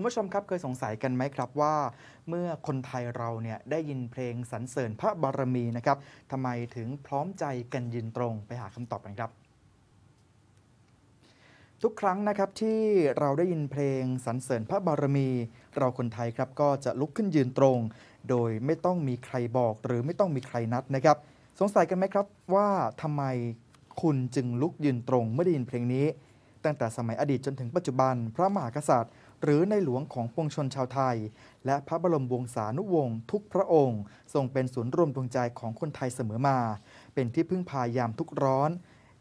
คุณผู้ชมครับเคยสงสัยกันไหมครับว่าเมื่อคนไทยเราเนี่ยได้ยินเพลงสรรเสริญพระบารมีนะครับทำไมถึงพร้อมใจกันยืนตรงไปหาคำตอบกันครับ ทุกครั้งนะครับที่เราได้ยินเพลงสรรเสริญพระบารมี เราคนไทยครับก็จะลุกขึ้นยืนตรง โดยไม่ต้องมีใครบอกหรือไม่ต้องมีใครนัดนะครับ สงสัยกันไหมครับว่าทำไมคุณจึงลุกยืนตรง เมื่อได้ยินเพลงนี้ตั้งแต่สมัยอดีตจนถึงปัจจุบันพระมหากษัตริย์ หรือในหลวงของปวงชนชาวไทย และพระบรมวงศานุวงศ์ทุกพระองค์ทรงเป็นศูนย์รวมดวงใจของคนไทยเสมอมา เป็นที่พึ่งพายามทุกร้อน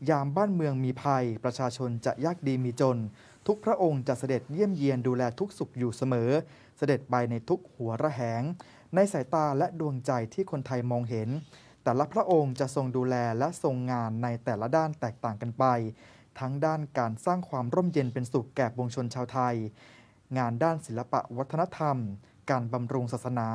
ยามบ้านเมืองมีภัย ประชาชนจะยากดีมีจน ทุกพระองค์จะเสด็จเยี่ยมเยียนดูแลทุกสุขอยู่เสมอ เสด็จไปในทุกหัวระแหง ในสายตาและดวงใจที่คนไทยมองเห็น แต่ละพระองค์จะทรงดูแลและทรงงานในแต่ละด้านแตกต่างกันไปทั้งด้านการสร้างความร่มเย็นเป็นสุขแก่วงชนชาวไทย งานด้านศิลปะวัฒนธรรม การบำรุงศาสนา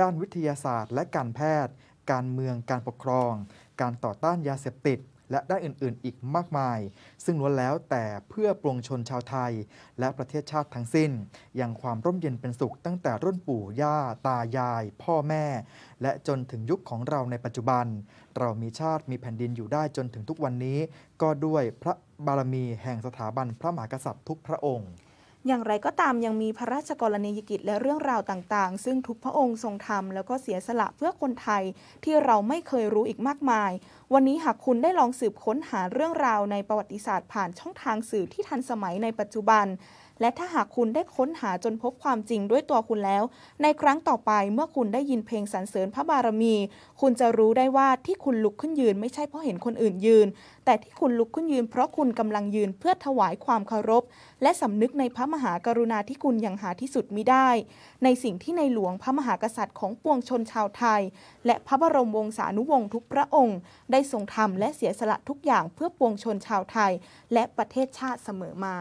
ด้านวิทยาศาสตร์และการแพทย์ การเมืองการปกครอง การต่อต้านยาเสพติดและด้านอื่น ๆ อีกมากมาย ซึ่งล้วนแล้วแต่เพื่อปรงชนชาวไทย และประเทศชาติทั้งสิ้นอย่างความร่มเย็นเป็นสุขตั้งแต่รุ่นปู่ย่าตายาย พ่อแม่ และจนถึงยุคของเราในปัจจุบัน เรามีชาติมีแผ่นดินอยู่ได้จนถึงทุกวันนี้ ก็ด้วยพระบารมีแห่งสถาบันพระมหากษัตริย์ทุกพระองค์อย่างไรก็ตามยังมีพระราชกรณียกิจและเรื่องราวต่างๆ ซึ่งทุกพระองค์ทรงทำแล้วก็เสียสละเพื่อคนไทยที่เราไม่เคยรู้อีกมากมาย วันนี้หากคุณได้ลองสืบค้นหาเรื่องราวในประวัติศาสตร์ผ่านช่องทางสื่อที่ทันสมัยในปัจจุบันและถ้าหากคุณได้ค้นหาจนพบความจริงด้วยตัวคุณแล้ว ในครั้งต่อไปเมื่อคุณได้ยินเพลงสรรเสริญพระบารมี คุณจะรู้ได้ว่าที่คุณลุกขึ้นยืนไม่ใช่เพราะเห็นคนอื่นยืน แต่ที่คุณลุกขึ้นยืนเพราะคุณกำลังยืนเพื่อถวายความเคารพ และสำนึกในพระมหากรุณาที่คุณอย่างหาที่สุดมิได้ ในสิ่งที่ในหลวงพระมหากษัตริย์ของปวงชนชาวไทย และพระบรมวงศานุวงศ์ทุกพระองค์ ได้ทรงทำและ เสียสละทุกอย่างเพื่อปวงชนชาวไทย และประเทศชาติเสมอมา